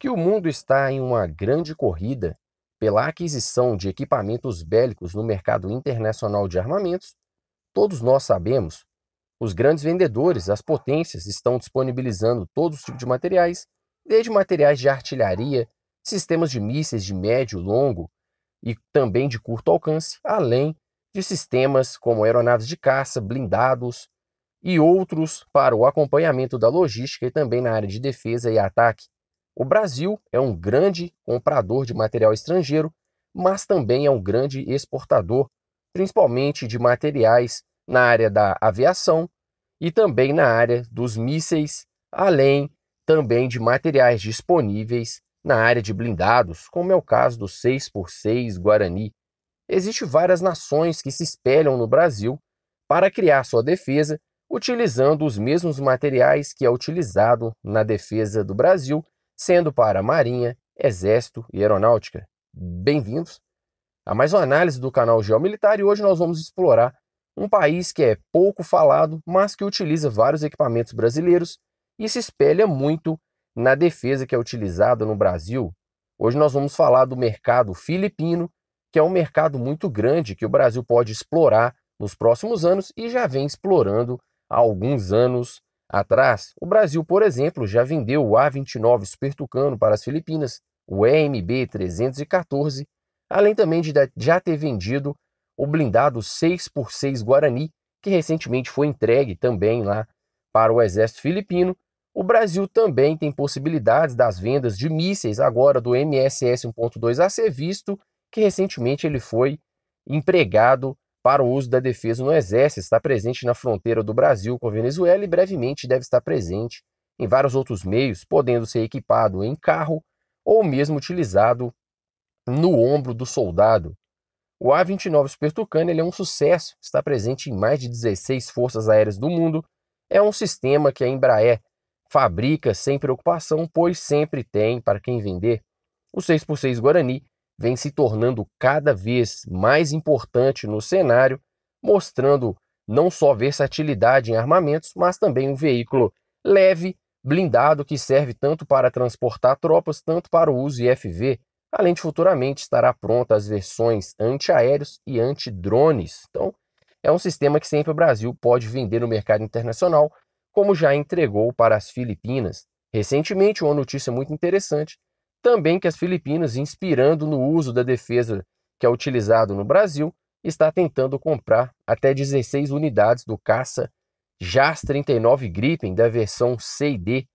que o mundo está em uma grande corrida pela aquisição de equipamentos bélicos no mercado internacional de armamentos, todos nós sabemos. Os grandes vendedores, as potências, estão disponibilizando todos os tipos de materiais, desde materiais de artilharia, sistemas de mísseis de médio, longo e também de curto alcance, além de sistemas como aeronaves de caça, blindados e outros para o acompanhamento da logística e também na área de defesa e ataque. O Brasil é um grande comprador de material estrangeiro, mas também é um grande exportador, principalmente de materiais na área da aviação e também na área dos mísseis, além também de materiais disponíveis na área de blindados, como é o caso do 6x6 Guarani. Existem várias nações que se espelham no Brasil para criar sua defesa utilizando os mesmos materiais que é utilizado na defesa do Brasil sendo para Marinha, Exército e Aeronáutica. Bem-vindos a mais uma análise do canal Geomilitar e hoje nós vamos explorar um país que é pouco falado, mas que utiliza vários equipamentos brasileiros e se espelha muito na defesa que é utilizada no Brasil. Hoje nós vamos falar do mercado filipino, que é um mercado muito grande que o Brasil pode explorar nos próximos anos e já vem explorando há alguns anos atrás, o Brasil, por exemplo, já vendeu o A-29 Super Tucano para as Filipinas, o EMB 314, além também de já ter vendido o blindado 6x6 Guarani, que recentemente foi entregue também lá para o exército filipino. O Brasil também tem possibilidades das vendas de mísseis agora do MSS 1.2 a ser visto, que recentemente ele foi empregado para o uso da defesa no Exército, está presente na fronteira do Brasil com a Venezuela e brevemente deve estar presente em vários outros meios, podendo ser equipado em carro ou mesmo utilizado no ombro do soldado. O A-29 Super Tucano é um sucesso, está presente em mais de 16 forças aéreas do mundo, é um sistema que a Embraer fabrica sem preocupação, pois sempre tem para quem vender. O 6x6 Guarani vem se tornando cada vez mais importante no cenário, mostrando não só versatilidade em armamentos, mas também um veículo leve, blindado, que serve tanto para transportar tropas, tanto para o uso IFV, além de futuramente estará pronta as versões antiaéreos e antidrones. Então, é um sistema que sempre o Brasil pode vender no mercado internacional, como já entregou para as Filipinas. Recentemente, uma notícia muito interessante também que as Filipinas, inspirando no uso da defesa que é utilizado no Brasil, está tentando comprar até 16 unidades do caça JAS 39 Gripen da versão CD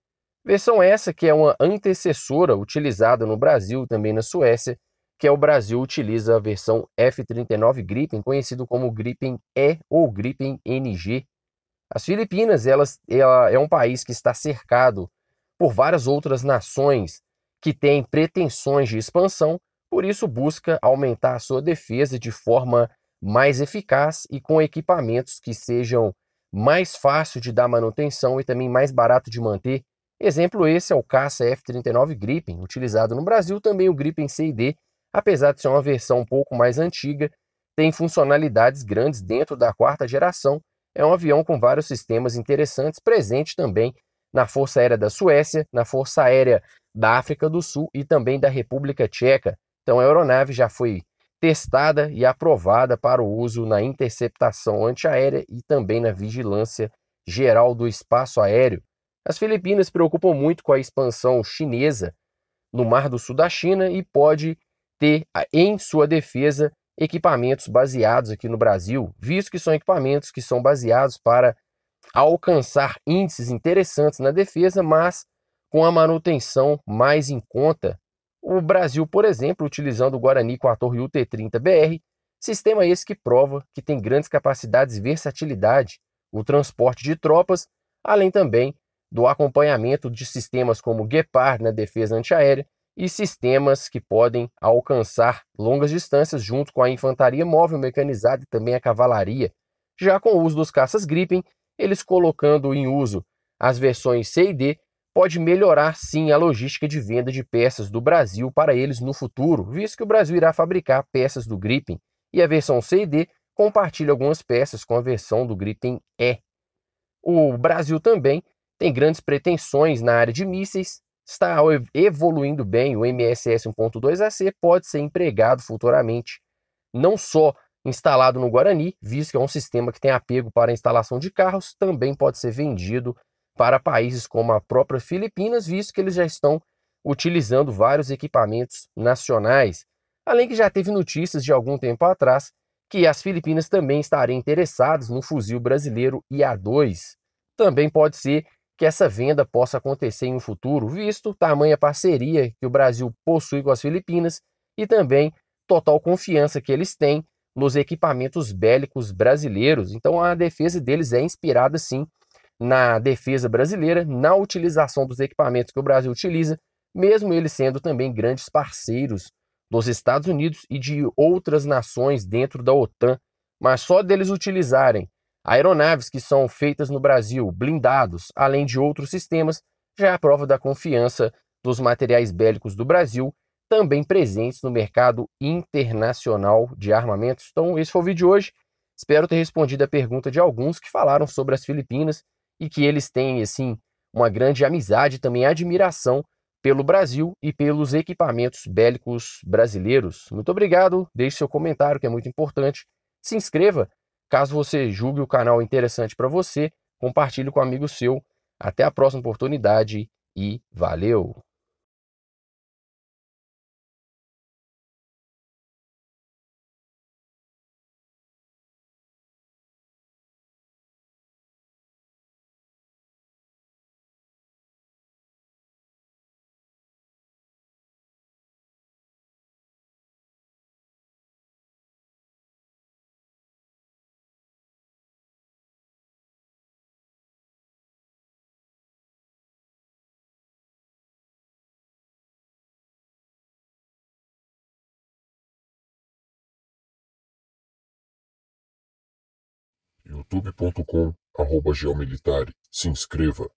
Versão essa que é uma antecessora utilizada no Brasil e também na Suécia, que é o Brasil utiliza a versão F-39 Gripen, conhecido como Gripen E ou Gripen NG. As Filipinas elas, ela é um país que está cercado por várias outras nações que tem pretensões de expansão, por isso busca aumentar sua defesa de forma mais eficaz e com equipamentos que sejam mais fácil de dar manutenção e também mais barato de manter. Exemplo esse é o caça F-39 Gripen, utilizado no Brasil também o Gripen C&D, apesar de ser uma versão um pouco mais antiga, tem funcionalidades grandes dentro da quarta geração, é um avião com vários sistemas interessantes, presente também na Força Aérea da Suécia, na Força Aérea da África do Sul e também da República Tcheca. Então, a aeronave já foi testada e aprovada para o uso na interceptação antiaérea e também na vigilância geral do espaço aéreo. As Filipinas preocupam muito com a expansão chinesa no Mar do Sul da China e pode ter em sua defesa equipamentos baseados aqui no Brasil, visto que são equipamentos que são baseados para alcançar índices interessantes na defesa, mas com a manutenção mais em conta. O Brasil, por exemplo, utilizando o Guarani 4 Rio 30 br sistema esse que prova que tem grandes capacidades e versatilidade, o transporte de tropas, além também do acompanhamento de sistemas como Gepard na defesa antiaérea e sistemas que podem alcançar longas distâncias junto com a infantaria móvel mecanizada e também a cavalaria. Já com o uso dos caças Gripen, eles colocando em uso as versões C e D pode melhorar sim a logística de venda de peças do Brasil para eles no futuro, visto que o Brasil irá fabricar peças do Gripen e a versão C e D compartilha algumas peças com a versão do Gripen E. O Brasil também tem grandes pretensões na área de mísseis, está evoluindo bem, o MSS 1.2 AC pode ser empregado futuramente, não só instalado no Guarani, visto que é um sistema que tem apego para a instalação de carros, também pode ser vendido para países como a própria Filipinas, visto que eles já estão utilizando vários equipamentos nacionais. Além que já teve notícias de algum tempo atrás que as Filipinas também estariam interessadas no fuzil brasileiro IA-2. Também pode ser que essa venda possa acontecer em um futuro, visto tamanha parceria que o Brasil possui com as Filipinas e também total confiança que eles têm nos equipamentos bélicos brasileiros. Então a defesa deles é inspirada sim na defesa brasileira, na utilização dos equipamentos que o Brasil utiliza, mesmo eles sendo também grandes parceiros dos Estados Unidos e de outras nações dentro da OTAN, mas só deles utilizarem aeronaves que são feitas no Brasil, blindados, além de outros sistemas, já é a prova da confiança dos materiais bélicos do Brasil, também presentes no mercado internacional de armamentos. Então, esse foi o vídeo de hoje. Espero ter respondido a pergunta de alguns que falaram sobre as Filipinas e que eles têm, assim, uma grande amizade e também admiração pelo Brasil e pelos equipamentos bélicos brasileiros. Muito obrigado, deixe seu comentário que é muito importante. Se inscreva caso você julgue o canal interessante para você, compartilhe com um amigo seu. Até a próxima oportunidade e valeu! youtube.com geomilitar. Se inscreva.